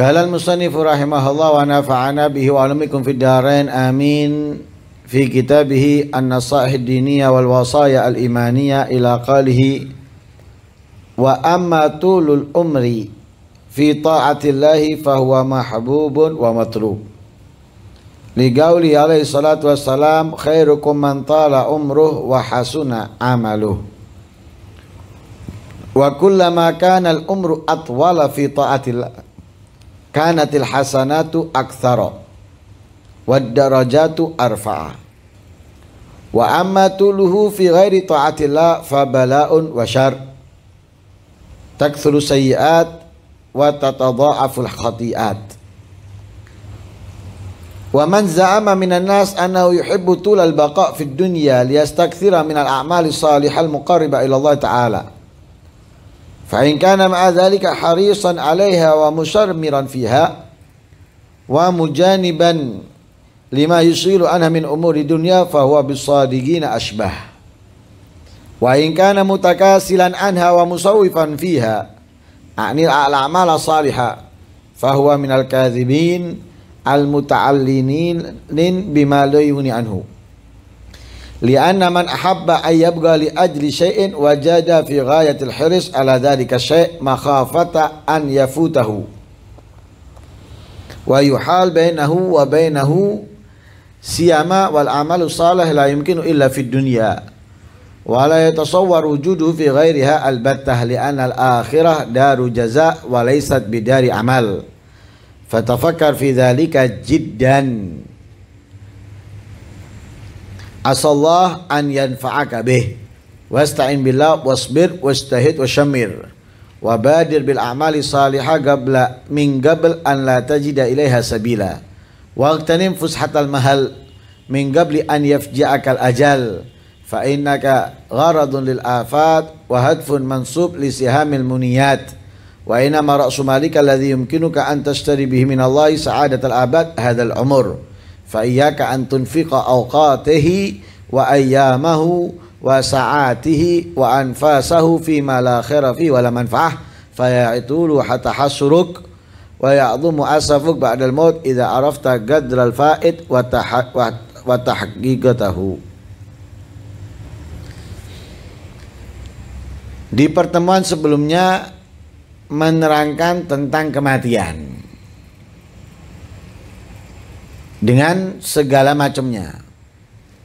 قال المصنف رحمه الله ونفعنا به وعلمكم في الدارين آمين في كتابه النصائح الدينية والوصايا الإيمانية إلى قوله وأما طول الأمر في طاعة الله فهو محبوب ومطلوب لقوله عليه الصلاة والسلام خيركم من طال أمره وحسن عمله وكلما كان الأمر أطول في طاعة الله kanatil hasanatu aktsara wad darajatu arfa'a wa amma tuluhu fi ghairi taatillah fabala'un wa syar taksuru sayyi'at wa tatadha'aful khati'at wa man za'ama minan nas annahu yuhibbu tulal baqa' fid dunya liyastakthira minal a'mali salihal muqarriba ila Allah ta'ala فإن كان مع ذلك حريصا عليها ومشرمرا فيها ومجانبا لما يصير عنها من أمور الدنيا فهو بالصادقين أشبه وإن كان متكاسلا عنها ومسوفا فيها يعني الأعمال الصالحة فهو من الكاذبين المتعلنين بما لا يغني عنه لأن من أحب أن يبقى لأجل شيء وجد في غاية الحرص على ذلك الشيء مخافة أن يفوته ويحال بينه وبينه سيما والأعمال الصالح لا يمكن إلا في الدنيا ولا يتصور وجوده في غيرها البتة لأن الآخرة دار جزاء وليست بدار عمل فتفكر في ذلك جداً asallah an yanfa'aka bih wasta'in billah wasbir wastahid wasyammir wa badir bil a'mali salihah qabla min qabl an la tajida ilaiha sabila waqtanim fushatal mahal min qabli an yafja'akal ajal fa innaka gharadun lil afat wa hadfun mansub li sihamil muniyat wa inama ra'su malika alladhi yumkinuka an tashtari bihi min sa'adat al abad hadal umur fa iyyaka an tunfiqa awqatihi wa ayyamahu wa sa'atihi wa anfasahu fi ma la khaira fi wa la manfa'ah fa ya'tulu hatta hasruk wa ya'dhumu asafuk ba'dal maut idza arafta gadral fa'id wa wa tahqiqatahu Di pertemuan sebelumnya menerangkan tentang kematian dengan segala macamnya.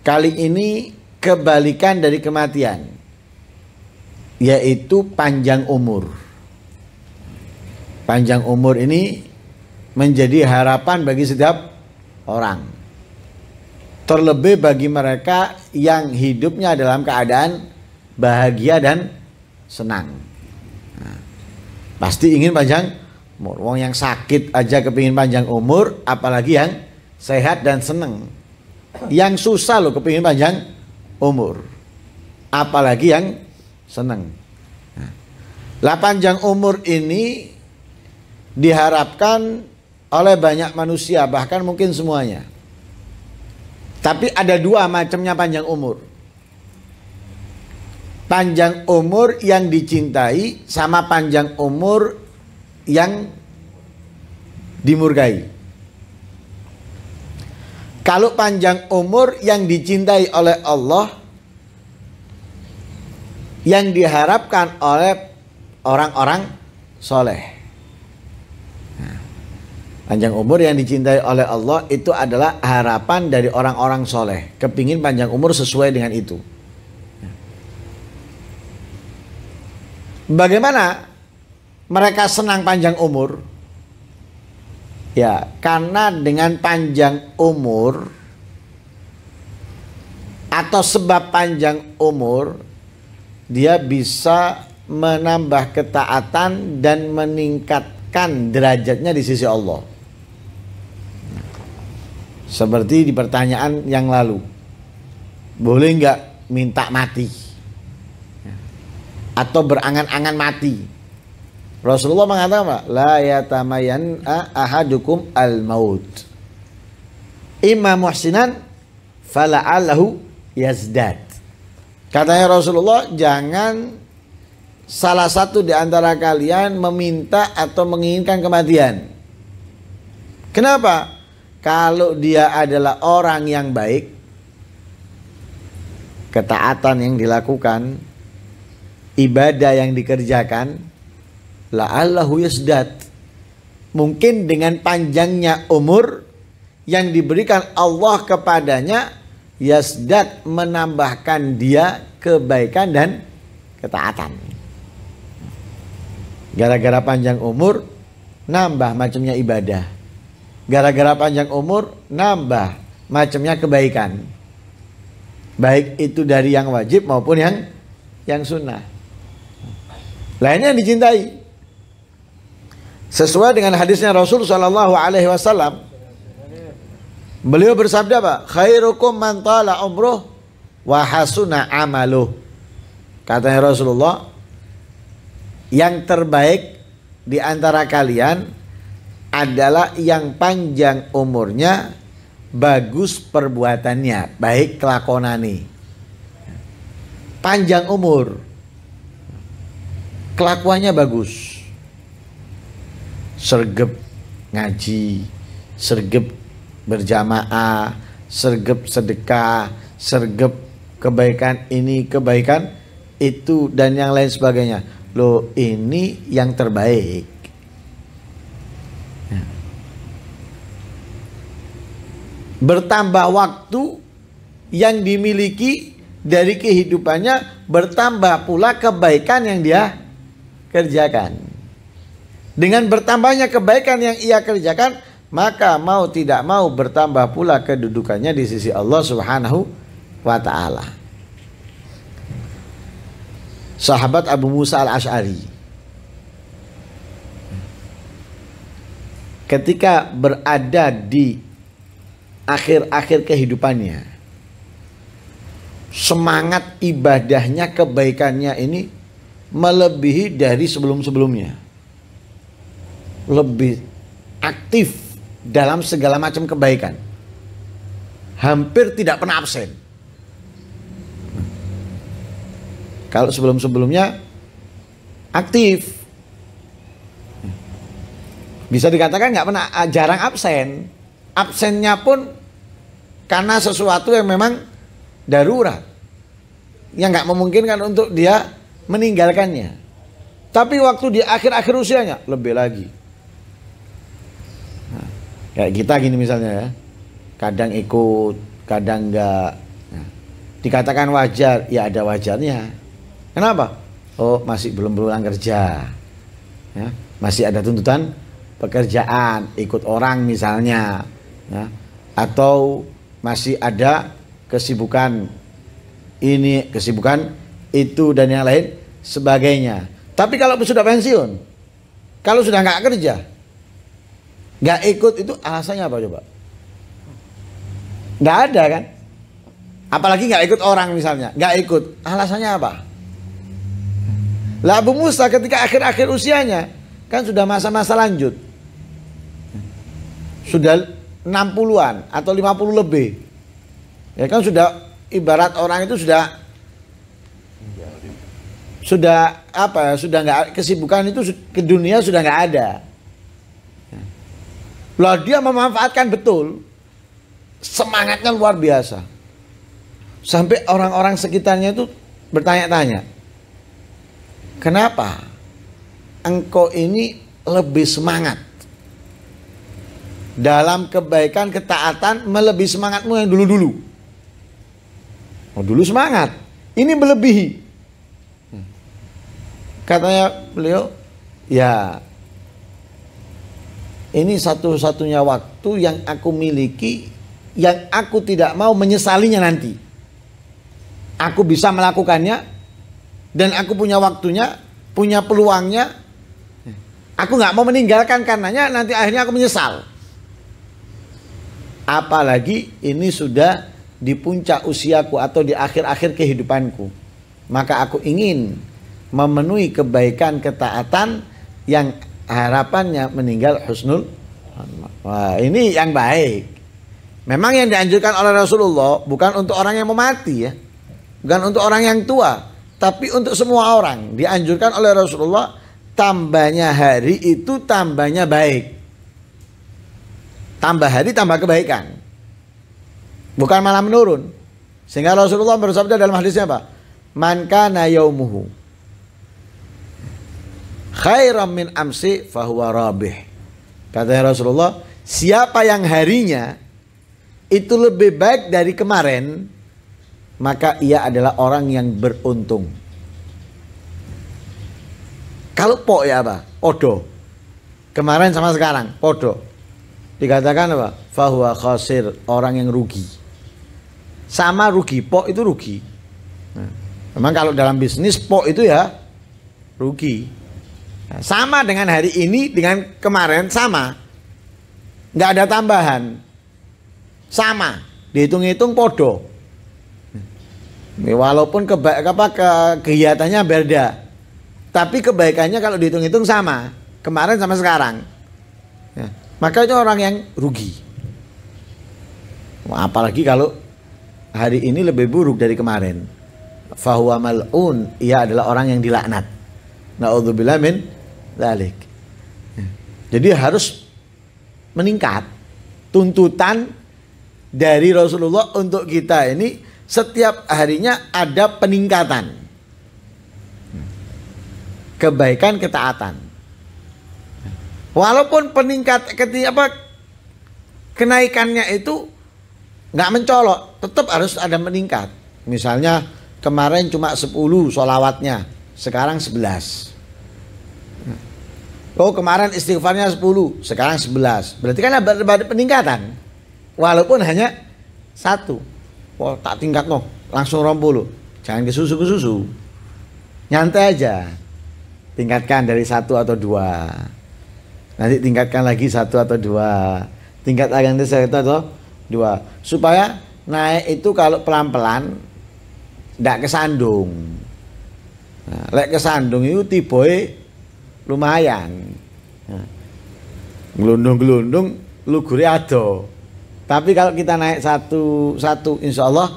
Kali ini kebalikan dari kematian yaitu panjang umur. Panjang umur ini menjadi harapan bagi setiap orang. Terlebih bagi mereka yang hidupnya dalam keadaan bahagia dan senang. Nah, pasti ingin panjang umur. Wong yang sakit aja kepingin panjang umur, apalagi yang sehat dan seneng. Yang susah loh kepingin panjang umur. Apalagi yang seneng. Lah panjang umur ini diharapkan oleh banyak manusia bahkan mungkin semuanya. Tapi ada dua macamnya panjang umur. Panjang umur yang dicintai sama panjang umur yang dimurkai. Kalau panjang umur yang dicintai oleh Allah yang diharapkan oleh orang-orang soleh. Nah, panjang umur yang dicintai oleh Allah itu adalah harapan dari orang-orang soleh. Kepingin panjang umur sesuai dengan itu. Nah, bagaimana mereka senang panjang umur? Ya, karena dengan panjang umur atau sebab panjang umur dia bisa menambah ketaatan dan meningkatkan derajatnya di sisi Allah. Seperti di pertanyaan yang lalu. Boleh nggak minta mati? Atau berangan-angan mati? Rasulullah mengatakan apa? La yatamayan ahadukum al maut. Imma muhsinan fala'alahu yazdad. Katanya Rasulullah, jangan salah satu di antara kalian meminta atau menginginkan kematian. Kenapa? Kalau dia adalah orang yang baik, ketaatan yang dilakukan, ibadah yang dikerjakan, la'allahu yasdat Mungkin dengan panjangnya umur yang diberikan Allah kepadanya yasdat menambahkan dia kebaikan dan ketaatan. Gara-gara panjang umur nambah macamnya ibadah. Gara-gara panjang umur nambah macamnya kebaikan. Baik itu dari yang wajib maupun yang yang sunnah. Lainnya yang dicintai. Sesuai dengan hadisnya Rasul Shallallahu Alaihi Wasallam, beliau bersabda pak, khairukum man tala umruh wa hasuna Katanya Rasulullah, yang terbaik di antara kalian adalah yang panjang umurnya, bagus perbuatannya, baik kelakonani. Panjang umur, kelakuannya bagus sergep ngaji, sergep berjamaah, sergep sedekah, sergep kebaikan ini, kebaikan itu dan yang lain sebagainya. Lo ini yang terbaik. Ya. Bertambah waktu yang dimiliki dari kehidupannya bertambah pula kebaikan yang dia kerjakan. Dengan bertambahnya kebaikan yang ia kerjakan, maka mau tidak mau bertambah pula kedudukannya di sisi Allah Subhanahu wa taala. Sahabat Abu Musa al Ashari, ketika berada di akhir-akhir kehidupannya semangat ibadahnya kebaikannya ini melebihi dari sebelum-sebelumnya lebih aktif dalam segala macam kebaikan. Hampir tidak pernah absen. Kalau sebelum-sebelumnya aktif. Bisa dikatakan nggak pernah eh, jarang absen. Absennya pun karena sesuatu yang memang darurat. Yang nggak memungkinkan untuk dia meninggalkannya. Tapi waktu di akhir-akhir usianya lebih lagi kayak kita gini misalnya ya kadang ikut kadang enggak nah, dikatakan wajar ya ada wajarnya kenapa oh masih belum pulang kerja ya masih ada tuntutan pekerjaan ikut orang misalnya ya atau masih ada kesibukan ini kesibukan itu dan yang lain sebagainya tapi kalau sudah pensiun kalau sudah nggak kerja nggak ikut itu alasannya apa coba? Nggak ada kan? Apalagi nggak ikut orang misalnya, nggak ikut. Alasannya apa? Lah Abu Musa ketika akhir-akhir usianya kan sudah masa-masa lanjut. Sudah 60-an atau 50 lebih. Ya kan sudah ibarat orang itu sudah sudah apa ya sudah nggak kesibukan itu ke dunia sudah nggak ada lah dia memanfaatkan betul. Semangatnya luar biasa. Sampai orang-orang sekitarnya itu bertanya-tanya. Kenapa engkau ini lebih semangat? Dalam kebaikan, ketaatan, melebihi semangatmu yang dulu-dulu. Oh, dulu semangat. Ini melebihi. Hmm. Katanya beliau, ya ini satu-satunya waktu yang aku miliki yang aku tidak mau menyesalinya nanti. Aku bisa melakukannya dan aku punya waktunya, punya peluangnya. Aku nggak mau meninggalkan karenanya nanti akhirnya aku menyesal. Apalagi ini sudah di puncak usiaku atau di akhir-akhir kehidupanku. Maka aku ingin memenuhi kebaikan ketaatan yang harapannya meninggal husnul Wah, ini yang baik. Memang yang dianjurkan oleh Rasulullah bukan untuk orang yang mau mati ya. Bukan untuk orang yang tua, tapi untuk semua orang. Dianjurkan oleh Rasulullah tambahnya hari itu tambahnya baik. Tambah hari tambah kebaikan. Bukan malah menurun. Sehingga Rasulullah bersabda dalam hadisnya apa? Man kana yaumuhu khairam min amsi fahuwa rabih. Kata Rasulullah, siapa yang harinya itu lebih baik dari kemarin, maka ia adalah orang yang beruntung. Kalau po ya apa? Odo. Kemarin sama sekarang, podo. Dikatakan apa? Fahuwa khasir, orang yang rugi. Sama rugi, po itu rugi. Nah, memang kalau dalam bisnis po itu ya rugi. Sama dengan hari ini dengan kemarin sama. Nggak ada tambahan. Sama. Dihitung-hitung podo. Hmm. Walaupun keba apa, ke kegiatannya berda. Tapi kebaikannya kalau dihitung-hitung sama. Kemarin sama sekarang. Ya. Maka itu orang yang rugi. Apalagi kalau hari ini lebih buruk dari kemarin. Fahuwa mal'un. Ia adalah orang yang dilaknat. Naudzubillah min dalik. Ya. Jadi harus meningkat tuntutan dari Rasulullah untuk kita ini setiap harinya ada peningkatan kebaikan ketaatan. Walaupun peningkat ketika apa kenaikannya itu nggak mencolok, tetap harus ada meningkat. Misalnya kemarin cuma 10 solawatnya, sekarang 11. Oh kemarin istighfarnya 10, sekarang 11. Berarti kan ada, peningkatan. Walaupun hanya satu. Oh, tak tingkat no, langsung rompulu. Jangan ke susu ke susu. Nyantai aja. Tingkatkan dari satu atau dua. Nanti tingkatkan lagi satu atau dua. Tingkat lagi nanti satu atau dua. Supaya naik itu kalau pelan-pelan tidak kesandung lek nah, lek kesandung itu tipe lumayan. Nah, gelundung-gelundung lugure ado. Tapi kalau kita naik satu satu insya Allah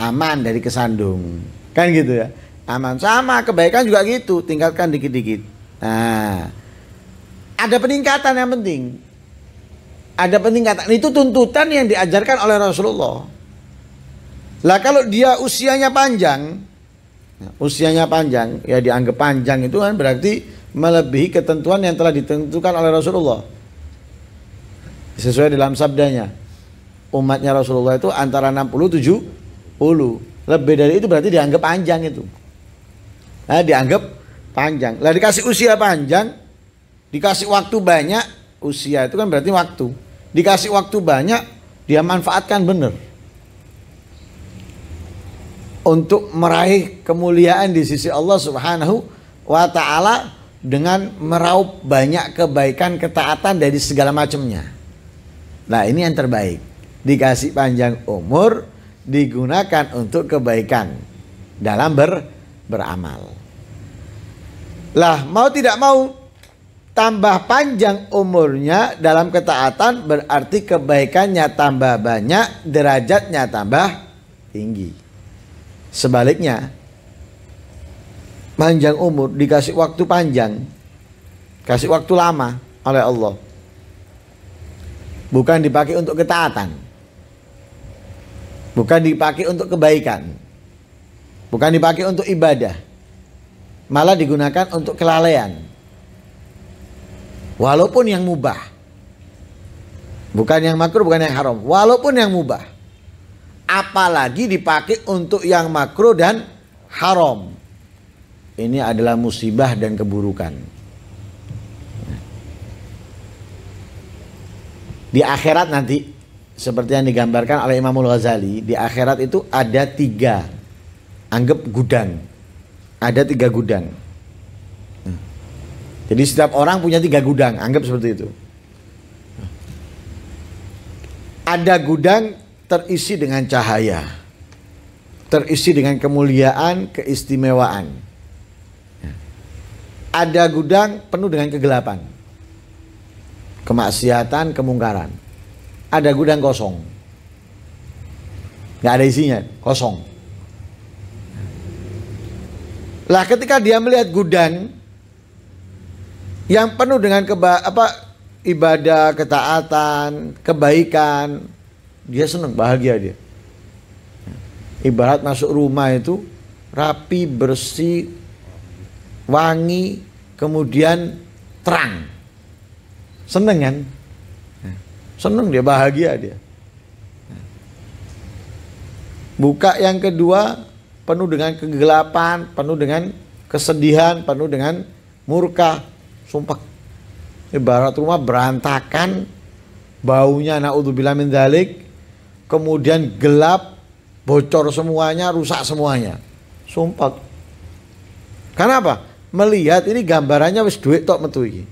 aman dari kesandung. Kan gitu ya. Aman sama kebaikan juga gitu, tingkatkan dikit-dikit. Nah, ada peningkatan yang penting. Ada peningkatan. Itu tuntutan yang diajarkan oleh Rasulullah. Lah kalau dia usianya panjang, Ya. usianya panjang ya dianggap panjang itu kan berarti melebihi ketentuan yang telah ditentukan oleh Rasulullah sesuai dalam sabdanya umatnya Rasulullah itu antara 60 70 lebih dari itu berarti dianggap panjang itu nah, dianggap panjang lah dikasih usia panjang dikasih waktu banyak usia itu kan berarti waktu dikasih waktu banyak dia manfaatkan bener untuk meraih kemuliaan di sisi Allah Subhanahu wa taala dengan meraup banyak kebaikan ketaatan dari segala macamnya. Nah, ini yang terbaik. Dikasih panjang umur digunakan untuk kebaikan dalam ber, beramal. Lah, mau tidak mau tambah panjang umurnya dalam ketaatan berarti kebaikannya tambah banyak, derajatnya tambah tinggi. Sebaliknya, panjang umur dikasih waktu panjang, kasih waktu lama oleh Allah. Bukan dipakai untuk ketaatan. Bukan dipakai untuk kebaikan. Bukan dipakai untuk ibadah. Malah digunakan untuk kelalaian. Walaupun yang mubah. Bukan yang makruh, bukan yang haram. Walaupun yang mubah apalagi dipakai untuk yang makro dan haram. Ini adalah musibah dan keburukan. Di akhirat nanti seperti yang digambarkan oleh Imamul Ghazali, di akhirat itu ada tiga anggap gudang. Ada tiga gudang. Jadi setiap orang punya tiga gudang, anggap seperti itu. Ada gudang terisi dengan cahaya, terisi dengan kemuliaan, keistimewaan. Ada gudang penuh dengan kegelapan, kemaksiatan, kemungkaran. Ada gudang kosong, nggak ada isinya, kosong. Lah ketika dia melihat gudang yang penuh dengan keba apa ibadah, ketaatan, kebaikan, dia senang bahagia dia ibarat masuk rumah itu rapi bersih wangi kemudian terang seneng kan seneng dia bahagia dia buka yang kedua penuh dengan kegelapan penuh dengan kesedihan penuh dengan murka sumpah ibarat rumah berantakan baunya naudzubillah min dalik kemudian gelap, bocor semuanya, rusak semuanya. Sumpah. Karena apa? Melihat ini gambarannya wis duit tok metu iki.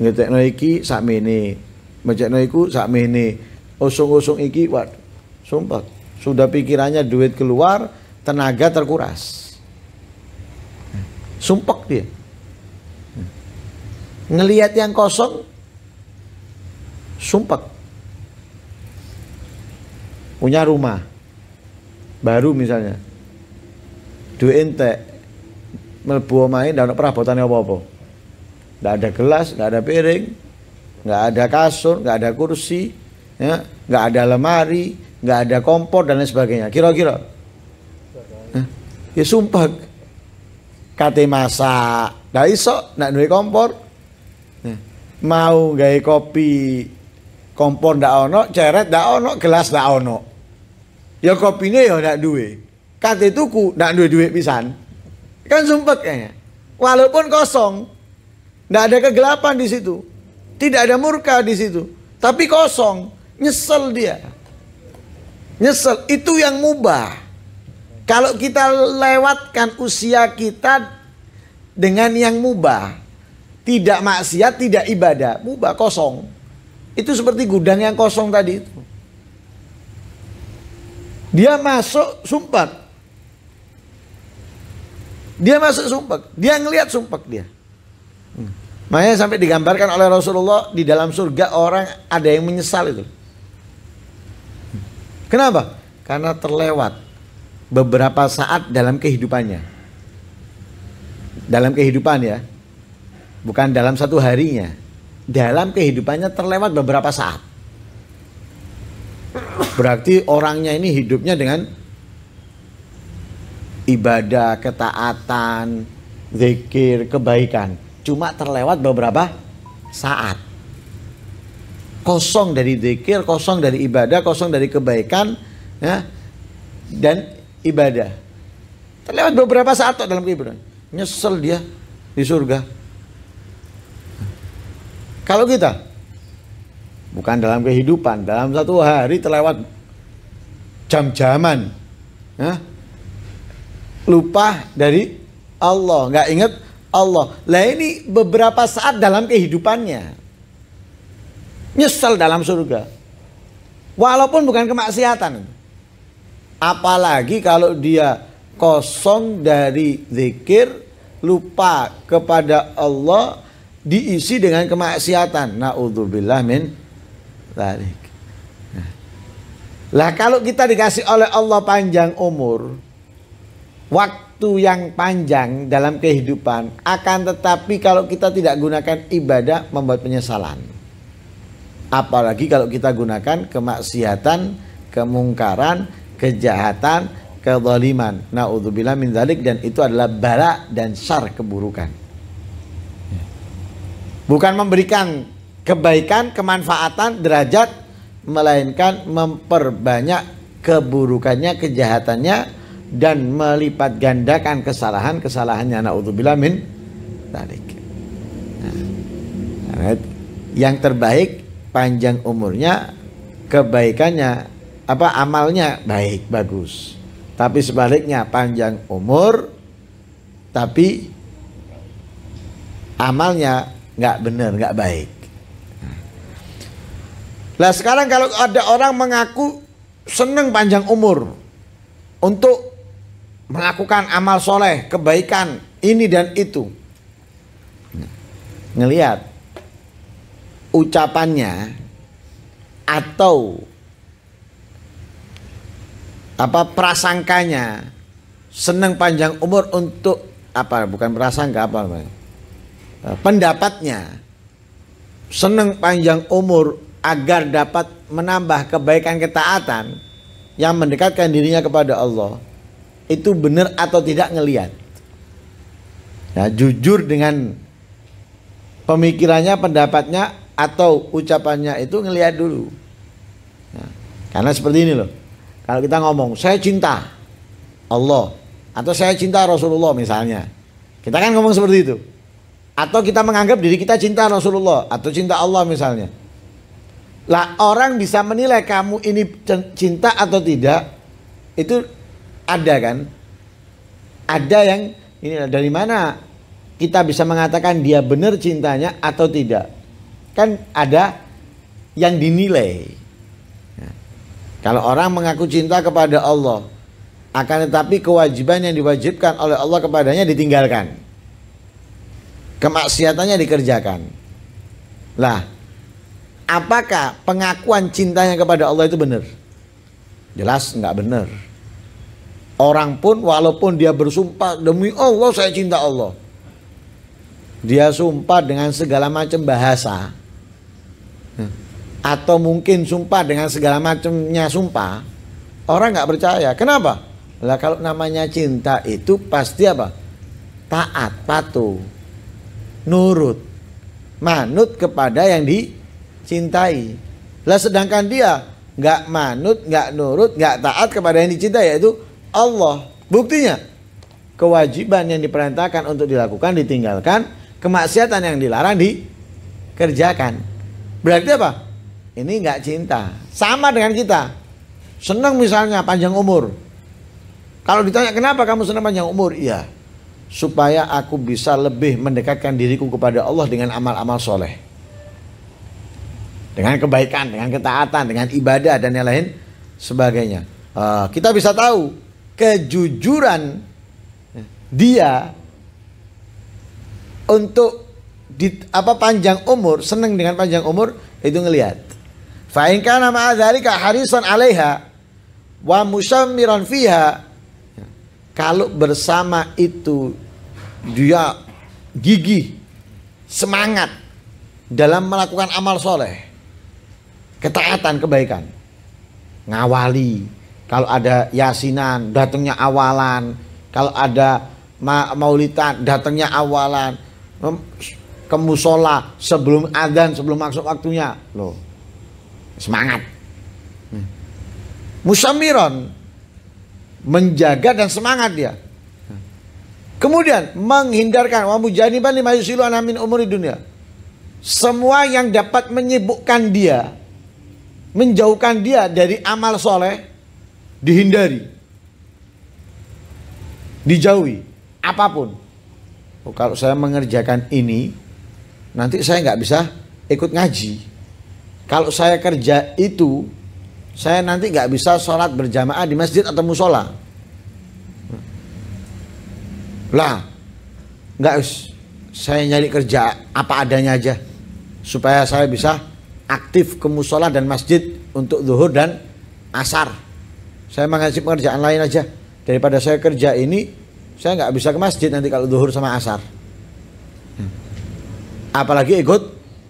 Ngetekno iki mene mecekno iku mene usung-usung iki waduh. Sumpah. Sudah pikirannya duit keluar, tenaga terkuras. Sumpah dia. Ngelihat yang kosong, sumpah punya rumah baru misalnya duit ente melbu main dan perabotannya apa-apa nggak ada gelas nggak ada piring nggak ada kasur nggak ada kursi ya nggak ada lemari nggak ada kompor dan lain sebagainya kira-kira ya, sumpah kate masak nggak iso nak duit kompor ya. mau gaya kopi kompor ndak ono, ceret ndak ono, gelas ndak ono. Ya kopine ya ndak duwe. Kate tuku ndak duwe duit pisan. Kan sumpek kayaknya. Walaupun kosong. Ndak ada kegelapan di situ. Tidak ada murka di situ. Tapi kosong, nyesel dia. Nyesel itu yang mubah. Kalau kita lewatkan usia kita dengan yang mubah, tidak maksiat, tidak ibadah, mubah kosong. Itu seperti gudang yang kosong tadi itu. Dia masuk sumpah. Dia masuk sumpah. Dia ngelihat sumpah dia. Hmm. Makanya sampai digambarkan oleh Rasulullah di dalam surga orang ada yang menyesal itu. Hmm. Kenapa? Karena terlewat beberapa saat dalam kehidupannya. Dalam kehidupan ya. Bukan dalam satu harinya dalam kehidupannya terlewat beberapa saat. Berarti orangnya ini hidupnya dengan ibadah, ketaatan, zikir, kebaikan. Cuma terlewat beberapa saat. Kosong dari zikir, kosong dari ibadah, kosong dari kebaikan, ya, dan ibadah. Terlewat beberapa saat dalam kehidupan. Nyesel dia di surga kalau kita bukan dalam kehidupan, dalam satu hari terlewat jam-jaman, ya, lupa dari Allah, nggak inget Allah. Lah ini beberapa saat dalam kehidupannya, nyesel dalam surga. Walaupun bukan kemaksiatan, apalagi kalau dia kosong dari zikir, lupa kepada Allah, diisi dengan kemaksiatan. Nauzubillah min dzalik. Lah kalau kita dikasih oleh Allah panjang umur, waktu yang panjang dalam kehidupan akan tetapi kalau kita tidak gunakan ibadah membuat penyesalan. Apalagi kalau kita gunakan kemaksiatan, kemungkaran, kejahatan, kezaliman. Nauzubillah min dan itu adalah bala dan syar keburukan. Bukan memberikan kebaikan, kemanfaatan, derajat, melainkan memperbanyak keburukannya, kejahatannya, dan melipat gandakan kesalahan kesalahannya. Naudzubillah min tarik. Nah, yang terbaik panjang umurnya, kebaikannya, apa amalnya baik bagus. Tapi sebaliknya panjang umur, tapi amalnya nggak benar nggak baik lah sekarang kalau ada orang mengaku seneng panjang umur untuk melakukan amal soleh kebaikan ini dan itu ngelihat ucapannya atau apa prasangkanya seneng panjang umur untuk apa bukan prasangka apa namanya Eh, pendapatnya senang panjang umur agar dapat menambah kebaikan ketaatan yang mendekatkan dirinya kepada Allah itu benar atau tidak ngelihat ya jujur dengan pemikirannya pendapatnya atau ucapannya itu ngelihat dulu ya, karena seperti ini loh kalau kita ngomong saya cinta Allah atau saya cinta Rasulullah misalnya kita kan ngomong seperti itu atau kita menganggap diri kita cinta Rasulullah atau cinta Allah misalnya. Lah orang bisa menilai kamu ini cinta atau tidak itu ada kan? Ada yang ini dari mana kita bisa mengatakan dia benar cintanya atau tidak? Kan ada yang dinilai. Ya. kalau orang mengaku cinta kepada Allah, akan tetapi kewajiban yang diwajibkan oleh Allah kepadanya ditinggalkan kemaksiatannya dikerjakan. Lah, apakah pengakuan cintanya kepada Allah itu benar? Jelas nggak benar. Orang pun walaupun dia bersumpah demi Allah saya cinta Allah. Dia sumpah dengan segala macam bahasa. Atau mungkin sumpah dengan segala macamnya sumpah. Orang nggak percaya. Kenapa? Lah kalau namanya cinta itu pasti apa? Taat, patuh nurut, manut kepada yang dicintai. Lah sedangkan dia nggak manut, nggak nurut, nggak taat kepada yang dicintai yaitu Allah. Buktinya kewajiban yang diperintahkan untuk dilakukan ditinggalkan, kemaksiatan yang dilarang dikerjakan. Berarti apa? Ini nggak cinta. Sama dengan kita. Senang misalnya panjang umur. Kalau ditanya kenapa kamu senang panjang umur? Iya, supaya aku bisa lebih mendekatkan diriku kepada Allah dengan amal-amal soleh dengan kebaikan, dengan ketaatan, dengan ibadah dan yang lain sebagainya. Uh, kita bisa tahu kejujuran dia untuk di, apa panjang umur seneng dengan panjang umur itu ngelihat. Fa'inka nama adzalika harisan alaiha wa musyamiran fiha. Kalau bersama itu dia gigih, semangat dalam melakukan amal soleh, ketaatan, kebaikan. Ngawali, kalau ada yasinan, datangnya awalan. Kalau ada ma maulitan, datangnya awalan. Kemusola sebelum adzan, sebelum masuk waktunya. Loh, semangat. Hmm. Musamiron menjaga dan semangat dia Kemudian menghindarkan wa mujaniban lima yusilu anamin di dunia. Semua yang dapat menyibukkan dia, menjauhkan dia dari amal soleh, dihindari, dijauhi, apapun. Oh, kalau saya mengerjakan ini, nanti saya nggak bisa ikut ngaji. Kalau saya kerja itu, saya nanti nggak bisa sholat berjamaah di masjid atau musola lah, nggak saya nyari kerja apa adanya aja supaya saya bisa aktif ke musola dan masjid untuk zuhur dan asar. Saya mengasih pekerjaan lain aja daripada saya kerja ini saya nggak bisa ke masjid nanti kalau zuhur sama asar. Hmm. Apalagi ikut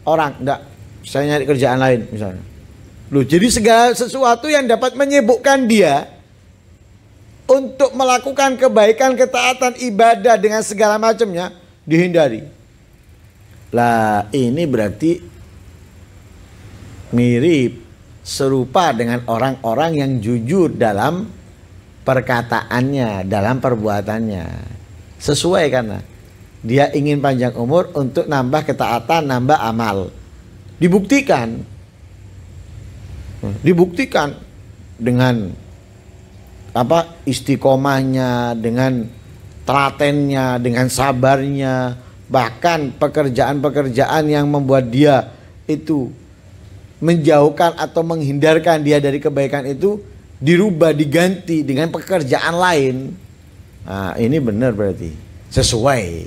orang, enggak. Saya nyari kerjaan lain misalnya. lu jadi segala sesuatu yang dapat menyibukkan dia untuk melakukan kebaikan, ketaatan, ibadah dengan segala macamnya dihindari. Lah ini berarti mirip serupa dengan orang-orang yang jujur dalam perkataannya, dalam perbuatannya. Sesuai karena dia ingin panjang umur untuk nambah ketaatan, nambah amal. Dibuktikan. Dibuktikan dengan apa istiqomahnya dengan telatennya dengan sabarnya bahkan pekerjaan-pekerjaan yang membuat dia itu menjauhkan atau menghindarkan dia dari kebaikan itu dirubah diganti dengan pekerjaan lain nah, ini benar berarti sesuai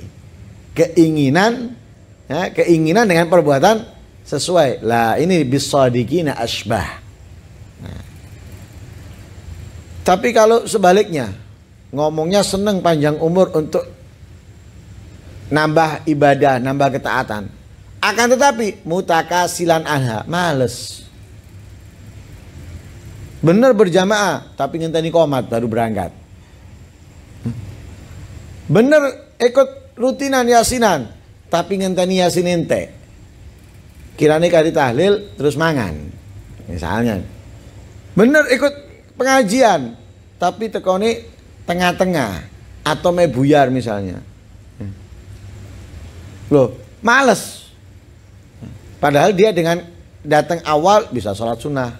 keinginan ya, keinginan dengan perbuatan sesuai lah ini bisadikina asbah nah, tapi kalau sebaliknya, ngomongnya seneng panjang umur untuk nambah ibadah, nambah ketaatan. Akan tetapi mutakasilan anha, males. Benar berjamaah, tapi ngenteni komat baru berangkat. Benar ikut rutinan yasinan, tapi ngenteni yasin ente. Kirani kali tahlil terus mangan. Misalnya. Benar ikut pengajian tapi tekoni tengah-tengah atau mebuyar misalnya. Loh, males. Padahal dia dengan datang awal bisa sholat sunnah.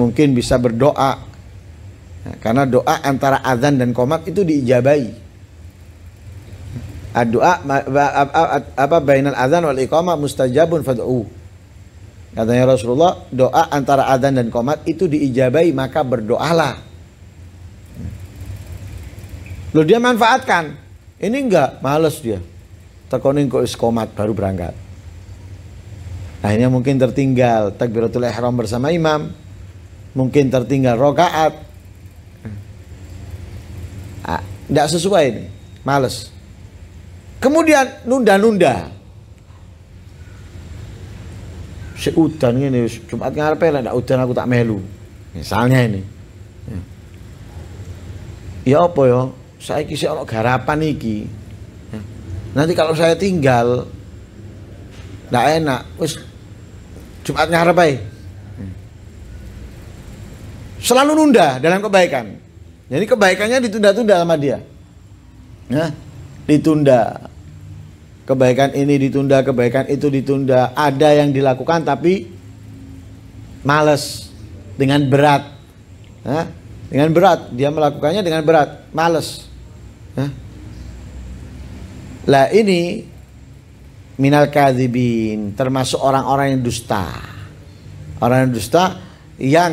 Mungkin bisa berdoa. Nah, karena doa antara azan dan komat itu diijabai. Doa apa bainal azan wal iqamah mustajabun fad'u. Katanya Rasulullah, doa antara adzan dan komat itu diijabai maka berdoalah. Lo dia manfaatkan. Ini enggak, males dia. Tekoning kok iskomat baru berangkat. Akhirnya mungkin tertinggal takbiratul ihram bersama imam. Mungkin tertinggal rokaat. Tidak ah, sesuai ini, males. Kemudian nunda-nunda si ini ngene wis Jumat ngarepe aku tak melu. Misalnya ini. Ya apa ya? Saya kisi ono garapan iki. Nanti kalau saya tinggal ndak enak, wis Jumat ngarep ae. Selalu nunda dalam kebaikan. Jadi kebaikannya ditunda-tunda sama dia. Nah, ditunda kebaikan ini ditunda, kebaikan itu ditunda, ada yang dilakukan tapi males dengan berat. Dengan berat, dia melakukannya dengan berat, males. Lah ini minal kadibin termasuk orang-orang yang dusta. Orang yang dusta yang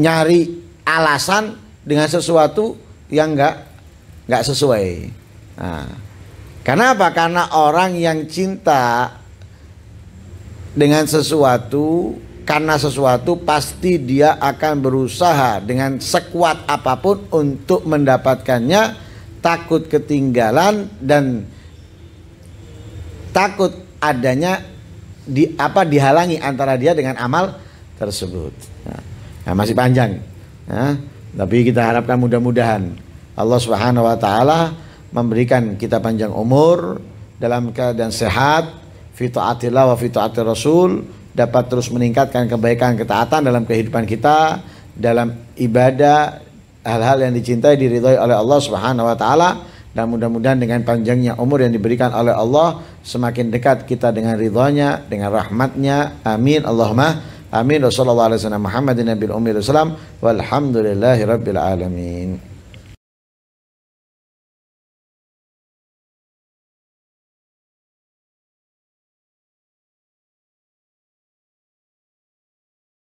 nyari alasan dengan sesuatu yang enggak enggak sesuai. Nah, karena apa? Karena orang yang cinta dengan sesuatu karena sesuatu pasti dia akan berusaha dengan sekuat apapun untuk mendapatkannya takut ketinggalan dan takut adanya di apa dihalangi antara dia dengan amal tersebut nah, nah masih panjang nah, tapi kita harapkan mudah-mudahan Allah Subhanahu Wa Taala memberikan kita panjang umur dalam keadaan sehat fi wa fi rasul dapat terus meningkatkan kebaikan ketaatan dalam kehidupan kita dalam ibadah hal-hal yang dicintai diridhoi oleh Allah Subhanahu wa taala dan mudah-mudahan dengan panjangnya umur yang diberikan oleh Allah semakin dekat kita dengan ridhonya dengan rahmatnya amin Allahumma amin wa sallallahu alaihi wasallam Muhammadin ummi